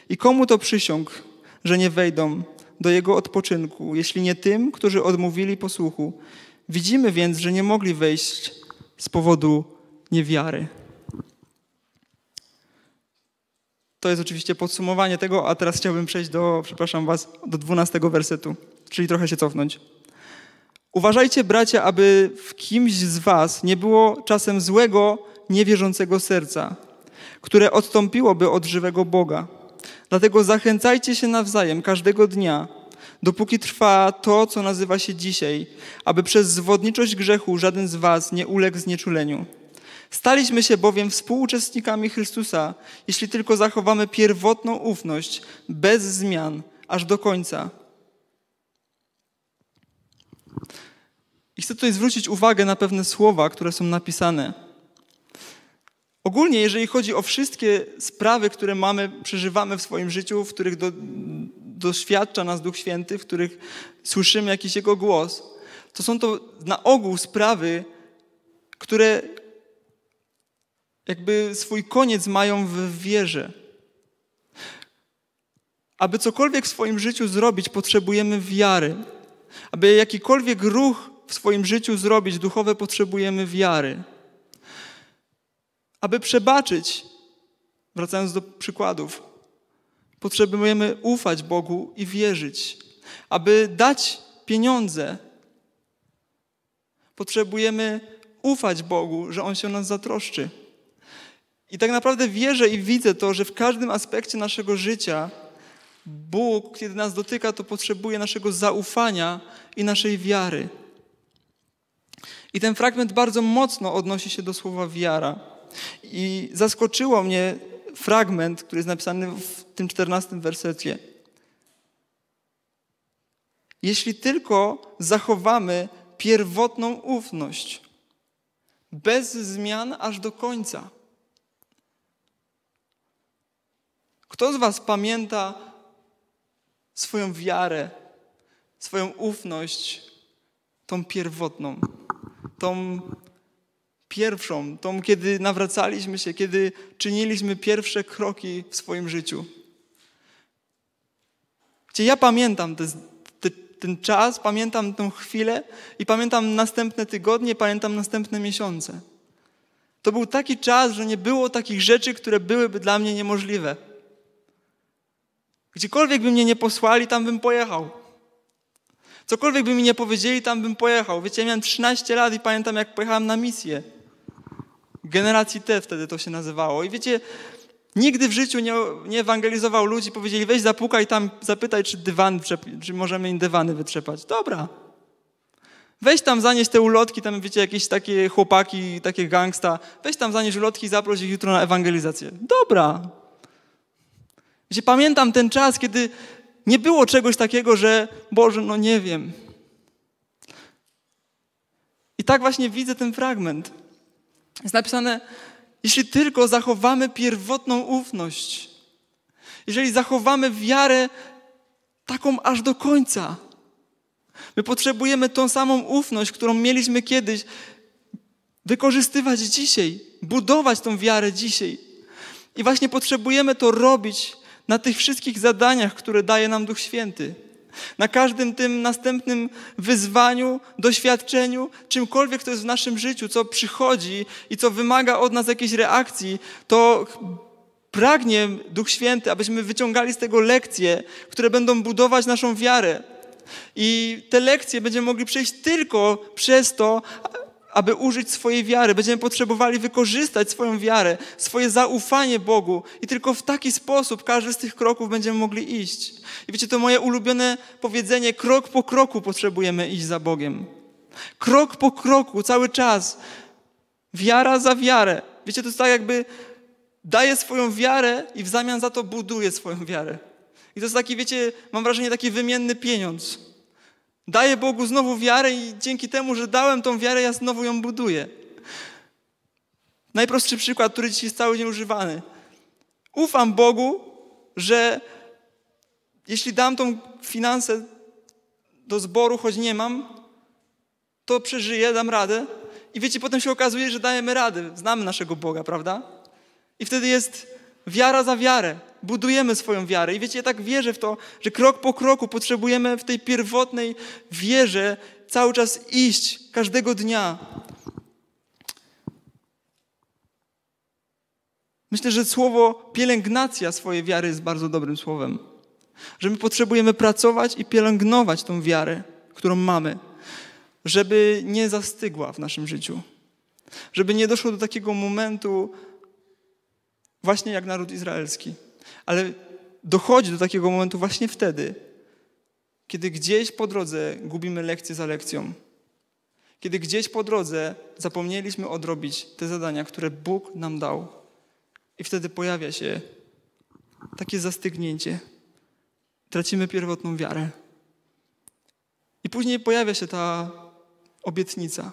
I komu to przysiąg, że nie wejdą do jego odpoczynku, jeśli nie tym, którzy odmówili posłuchu? Widzimy więc, że nie mogli wejść z powodu niewiary. To jest oczywiście podsumowanie tego, a teraz chciałbym przejść do, przepraszam Was, do 12 wersetu, czyli trochę się cofnąć. Uważajcie, bracia, aby w kimś z Was nie było czasem złego niewierzącego serca, które odstąpiłoby od żywego Boga. Dlatego zachęcajcie się nawzajem każdego dnia, dopóki trwa to, co nazywa się dzisiaj, aby przez zwodniczość grzechu żaden z was nie uległ znieczuleniu. Staliśmy się bowiem współuczestnikami Chrystusa, jeśli tylko zachowamy pierwotną ufność bez zmian aż do końca. I chcę tutaj zwrócić uwagę na pewne słowa, które są napisane. Ogólnie, jeżeli chodzi o wszystkie sprawy, które mamy, przeżywamy w swoim życiu, w których do, doświadcza nas Duch Święty, w których słyszymy jakiś Jego głos, to są to na ogół sprawy, które jakby swój koniec mają w wierze. Aby cokolwiek w swoim życiu zrobić, potrzebujemy wiary. Aby jakikolwiek ruch w swoim życiu zrobić duchowe, potrzebujemy wiary. Aby przebaczyć, wracając do przykładów, potrzebujemy ufać Bogu i wierzyć. Aby dać pieniądze, potrzebujemy ufać Bogu, że On się o nas zatroszczy. I tak naprawdę wierzę i widzę to, że w każdym aspekcie naszego życia Bóg, kiedy nas dotyka, to potrzebuje naszego zaufania i naszej wiary. I ten fragment bardzo mocno odnosi się do słowa wiara. I zaskoczyło mnie fragment, który jest napisany w tym czternastym wersecie. Jeśli tylko zachowamy pierwotną ufność, bez zmian aż do końca. Kto z Was pamięta swoją wiarę, swoją ufność, tą pierwotną, tą pierwszą, tą, kiedy nawracaliśmy się, kiedy czyniliśmy pierwsze kroki w swoim życiu. Gdzie ja pamiętam te, te, ten czas, pamiętam tę chwilę i pamiętam następne tygodnie, pamiętam następne miesiące. To był taki czas, że nie było takich rzeczy, które byłyby dla mnie niemożliwe. Gdziekolwiek by mnie nie posłali, tam bym pojechał. Cokolwiek by mi nie powiedzieli, tam bym pojechał. Wiecie, ja miałem 13 lat i pamiętam, jak pojechałem na misję. Generacji T wtedy to się nazywało. I wiecie, nigdy w życiu nie, nie ewangelizował ludzi, powiedzieli weź zapukaj tam, zapytaj, czy dywan, czy możemy im dywany wytrzepać. Dobra. Weź tam zanieść te ulotki, tam wiecie, jakieś takie chłopaki, takie gangsta. Weź tam zanieść ulotki i zaproś ich jutro na ewangelizację. Dobra. Wiecie, pamiętam ten czas, kiedy nie było czegoś takiego, że Boże, no nie wiem. I tak właśnie widzę ten fragment. Jest napisane, jeśli tylko zachowamy pierwotną ufność, jeżeli zachowamy wiarę taką aż do końca. My potrzebujemy tą samą ufność, którą mieliśmy kiedyś, wykorzystywać dzisiaj, budować tą wiarę dzisiaj. I właśnie potrzebujemy to robić na tych wszystkich zadaniach, które daje nam Duch Święty na każdym tym następnym wyzwaniu, doświadczeniu, czymkolwiek to jest w naszym życiu, co przychodzi i co wymaga od nas jakiejś reakcji, to pragnie Duch Święty, abyśmy wyciągali z tego lekcje, które będą budować naszą wiarę. I te lekcje będziemy mogli przejść tylko przez to, aby użyć swojej wiary. Będziemy potrzebowali wykorzystać swoją wiarę, swoje zaufanie Bogu i tylko w taki sposób każdy z tych kroków będziemy mogli iść. I wiecie, to moje ulubione powiedzenie, krok po kroku potrzebujemy iść za Bogiem. Krok po kroku, cały czas. Wiara za wiarę. Wiecie, to jest tak jakby daje swoją wiarę i w zamian za to buduje swoją wiarę. I to jest taki, wiecie, mam wrażenie, taki wymienny pieniądz Daję Bogu znowu wiarę i dzięki temu, że dałem tą wiarę, ja znowu ją buduję. Najprostszy przykład, który dzisiaj jest cały dzień używany. Ufam Bogu, że jeśli dam tą finansę do zboru, choć nie mam, to przeżyję, dam radę. I wiecie, potem się okazuje, że dajemy radę. Znamy naszego Boga, prawda? I wtedy jest wiara za wiarę budujemy swoją wiarę. I wiecie, ja tak wierzę w to, że krok po kroku potrzebujemy w tej pierwotnej wierze cały czas iść, każdego dnia. Myślę, że słowo pielęgnacja swojej wiary jest bardzo dobrym słowem. Że my potrzebujemy pracować i pielęgnować tą wiarę, którą mamy, żeby nie zastygła w naszym życiu. Żeby nie doszło do takiego momentu, właśnie jak naród izraelski ale dochodzi do takiego momentu właśnie wtedy, kiedy gdzieś po drodze gubimy lekcję za lekcją. Kiedy gdzieś po drodze zapomnieliśmy odrobić te zadania, które Bóg nam dał. I wtedy pojawia się takie zastygnięcie. Tracimy pierwotną wiarę. I później pojawia się ta obietnica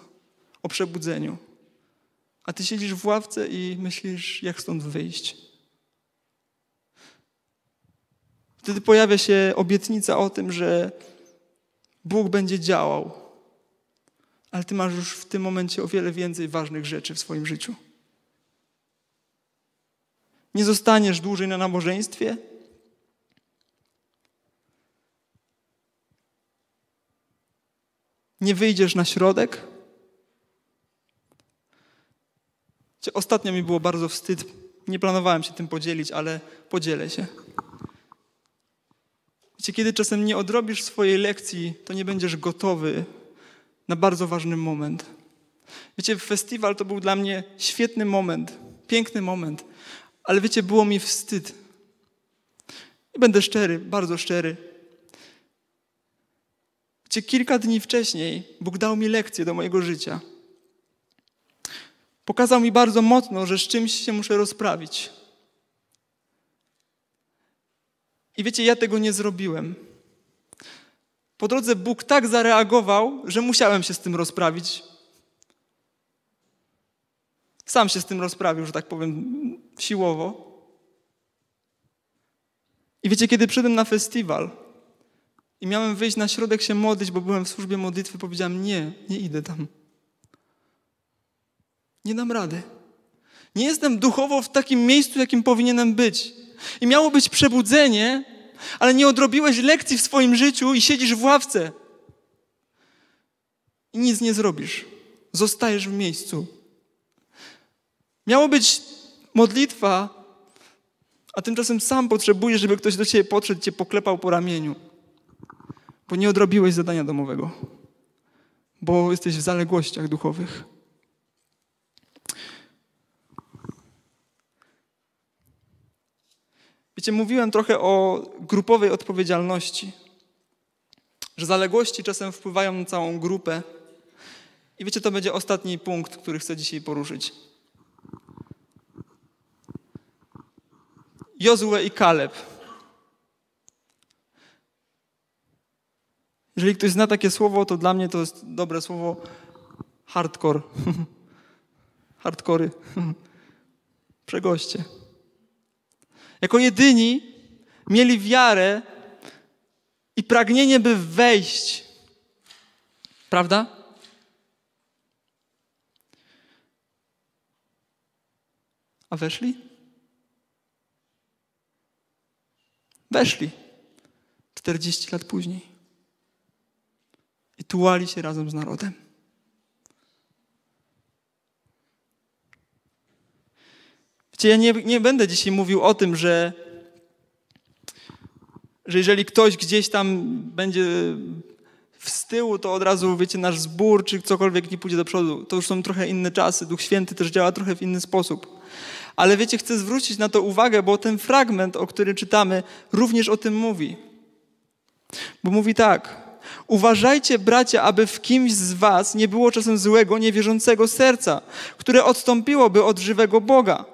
o przebudzeniu. A ty siedzisz w ławce i myślisz, jak stąd wyjść. Wtedy pojawia się obietnica o tym, że Bóg będzie działał, ale ty masz już w tym momencie o wiele więcej ważnych rzeczy w swoim życiu. Nie zostaniesz dłużej na nabożeństwie. Nie wyjdziesz na środek. Ostatnio mi było bardzo wstyd. Nie planowałem się tym podzielić, ale podzielę się. Wiecie, kiedy czasem nie odrobisz swojej lekcji, to nie będziesz gotowy na bardzo ważny moment. Wiecie, festiwal to był dla mnie świetny moment, piękny moment, ale wiecie, było mi wstyd. I będę szczery, bardzo szczery. Wiecie, kilka dni wcześniej Bóg dał mi lekcję do mojego życia. Pokazał mi bardzo mocno, że z czymś się muszę rozprawić. I wiecie, ja tego nie zrobiłem. Po drodze Bóg tak zareagował, że musiałem się z tym rozprawić. Sam się z tym rozprawił, że tak powiem, siłowo. I wiecie, kiedy przyszedłem na festiwal i miałem wyjść na środek się modlić, bo byłem w służbie modlitwy, powiedziałem: Nie, nie idę tam. Nie dam rady. Nie jestem duchowo w takim miejscu, jakim powinienem być i miało być przebudzenie, ale nie odrobiłeś lekcji w swoim życiu i siedzisz w ławce. I nic nie zrobisz. Zostajesz w miejscu. Miało być modlitwa, a tymczasem sam potrzebujesz, żeby ktoś do ciebie podszedł, cię poklepał po ramieniu, bo nie odrobiłeś zadania domowego, bo jesteś w zaległościach duchowych. Wiecie, mówiłem trochę o grupowej odpowiedzialności, że zaległości czasem wpływają na całą grupę. I wiecie, to będzie ostatni punkt, który chcę dzisiaj poruszyć. Jozue i Kaleb. Jeżeli ktoś zna takie słowo, to dla mnie to jest dobre słowo hardcore. [LAUGHS] Hardkory. [LAUGHS] Przegoście jako jedyni mieli wiarę i pragnienie, by wejść. Prawda? A weszli? Weszli 40 lat później i tułali się razem z narodem. Wiecie, ja nie, nie będę dzisiaj mówił o tym, że, że jeżeli ktoś gdzieś tam będzie w tyłu, to od razu, wiecie, nasz zbór czy cokolwiek nie pójdzie do przodu. To już są trochę inne czasy. Duch Święty też działa trochę w inny sposób. Ale wiecie, chcę zwrócić na to uwagę, bo ten fragment, o którym czytamy, również o tym mówi. Bo mówi tak. Uważajcie, bracia, aby w kimś z was nie było czasem złego, niewierzącego serca, które odstąpiłoby od żywego Boga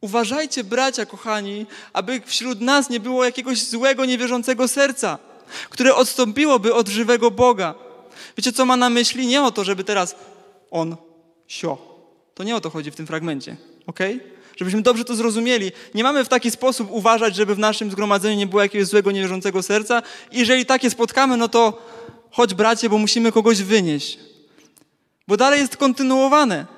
Uważajcie, bracia kochani, aby wśród nas nie było jakiegoś złego, niewierzącego serca, które odstąpiłoby od żywego Boga. Wiecie, co ma na myśli? Nie o to, żeby teraz on, sio. To nie o to chodzi w tym fragmencie, ok? Żebyśmy dobrze to zrozumieli. Nie mamy w taki sposób uważać, żeby w naszym zgromadzeniu nie było jakiegoś złego, niewierzącego serca. Jeżeli takie spotkamy, no to chodź bracie, bo musimy kogoś wynieść. Bo dalej jest kontynuowane.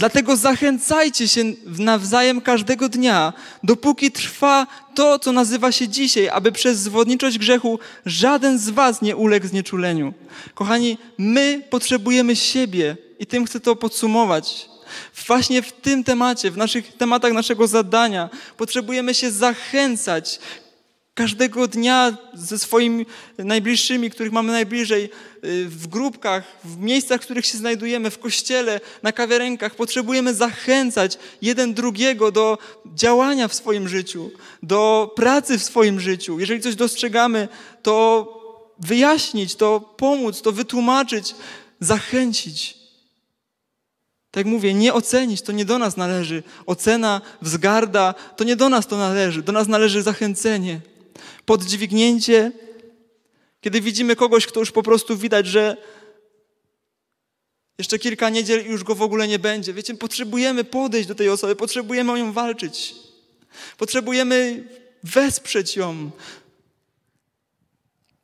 Dlatego zachęcajcie się nawzajem każdego dnia, dopóki trwa to, co nazywa się dzisiaj, aby przez zwodniczość grzechu żaden z Was nie uległ znieczuleniu. Kochani, my potrzebujemy siebie i tym chcę to podsumować. Właśnie w tym temacie, w naszych tematach naszego zadania, potrzebujemy się zachęcać, każdego dnia ze swoimi najbliższymi, których mamy najbliżej, y, w grupkach, w miejscach, w których się znajdujemy, w kościele, na kawiarenkach. Potrzebujemy zachęcać jeden drugiego do działania w swoim życiu, do pracy w swoim życiu. Jeżeli coś dostrzegamy, to wyjaśnić, to pomóc, to wytłumaczyć, zachęcić. Tak jak mówię, nie ocenić, to nie do nas należy. Ocena, wzgarda, to nie do nas to należy. Do nas należy zachęcenie, poddźwignięcie, kiedy widzimy kogoś, kto już po prostu widać, że jeszcze kilka niedziel i już go w ogóle nie będzie. Wiecie, potrzebujemy podejść do tej osoby, potrzebujemy o nią walczyć. Potrzebujemy wesprzeć ją.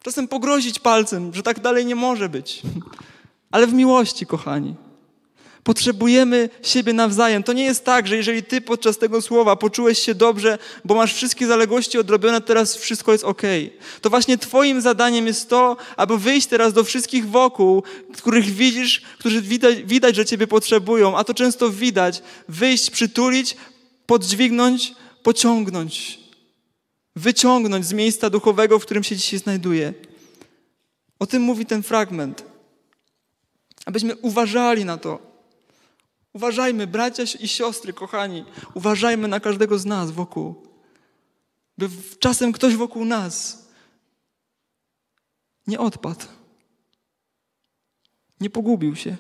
Czasem pogrozić palcem, że tak dalej nie może być. Ale w miłości, kochani. Potrzebujemy siebie nawzajem. To nie jest tak, że jeżeli ty podczas tego słowa poczułeś się dobrze, bo masz wszystkie zaległości odrobione, teraz wszystko jest ok. To właśnie twoim zadaniem jest to, aby wyjść teraz do wszystkich wokół, których widzisz, którzy widać, widać że ciebie potrzebują, a to często widać. Wyjść, przytulić, podźwignąć, pociągnąć. Wyciągnąć z miejsca duchowego, w którym się dzisiaj znajduje. O tym mówi ten fragment. Abyśmy uważali na to, Uważajmy, bracia i siostry, kochani, uważajmy na każdego z nas wokół, by czasem ktoś wokół nas nie odpadł, nie pogubił się.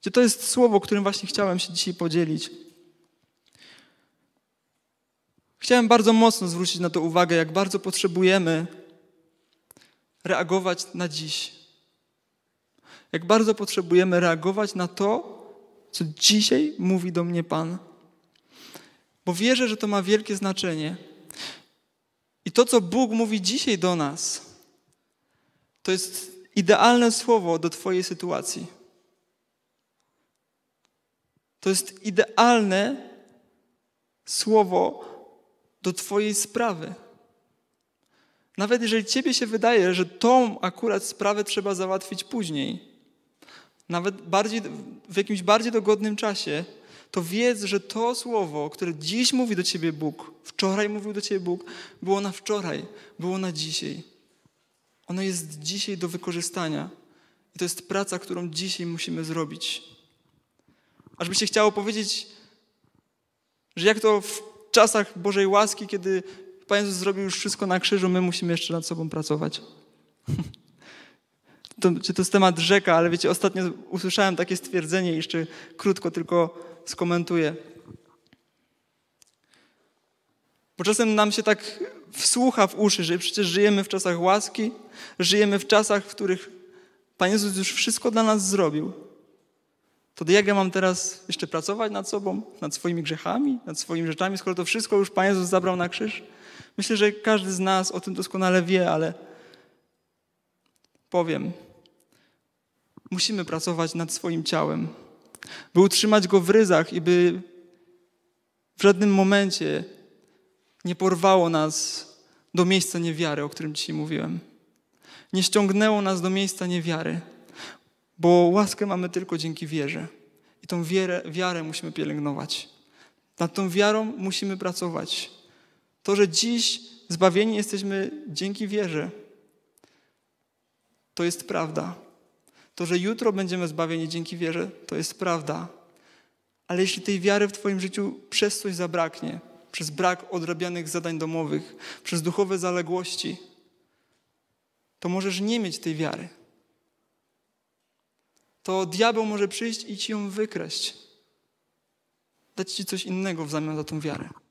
Czy to jest słowo, którym właśnie chciałem się dzisiaj podzielić. Chciałem bardzo mocno zwrócić na to uwagę, jak bardzo potrzebujemy reagować na dziś. Jak bardzo potrzebujemy reagować na to, co dzisiaj mówi do mnie Pan. Bo wierzę, że to ma wielkie znaczenie. I to, co Bóg mówi dzisiaj do nas, to jest idealne słowo do Twojej sytuacji. To jest idealne słowo do Twojej sprawy. Nawet jeżeli ciebie się wydaje, że tą akurat sprawę trzeba załatwić później, nawet bardziej, w jakimś bardziej dogodnym czasie, to wiedz, że to słowo, które dziś mówi do ciebie Bóg, wczoraj mówił do ciebie Bóg, było na wczoraj, było na dzisiaj. Ono jest dzisiaj do wykorzystania. I to jest praca, którą dzisiaj musimy zrobić. Aż by się chciało powiedzieć, że jak to w czasach Bożej łaski, kiedy Pan Jezus zrobił już wszystko na krzyżu, my musimy jeszcze nad sobą pracować. [LAUGHS] To, to jest temat rzeka, ale wiecie, ostatnio usłyszałem takie stwierdzenie, jeszcze krótko tylko skomentuję. Bo czasem nam się tak wsłucha w uszy, że przecież żyjemy w czasach łaski, żyjemy w czasach, w których Pan Jezus już wszystko dla nas zrobił. To jak ja mam teraz jeszcze pracować nad sobą, nad swoimi grzechami, nad swoimi rzeczami, skoro to wszystko już Pan Jezus zabrał na krzyż? Myślę, że każdy z nas o tym doskonale wie, ale powiem. Musimy pracować nad swoim ciałem, by utrzymać go w ryzach i by w żadnym momencie nie porwało nas do miejsca niewiary, o którym dzisiaj mówiłem. Nie ściągnęło nas do miejsca niewiary, bo łaskę mamy tylko dzięki wierze. I tą wierę, wiarę musimy pielęgnować. Nad tą wiarą musimy pracować. To, że dziś zbawieni jesteśmy dzięki wierze, to jest prawda. To, że jutro będziemy zbawieni dzięki wierze, to jest prawda. Ale jeśli tej wiary w Twoim życiu przez coś zabraknie, przez brak odrabianych zadań domowych, przez duchowe zaległości, to możesz nie mieć tej wiary. To diabeł może przyjść i ci ją wykraść, dać ci coś innego w zamian za tą wiarę.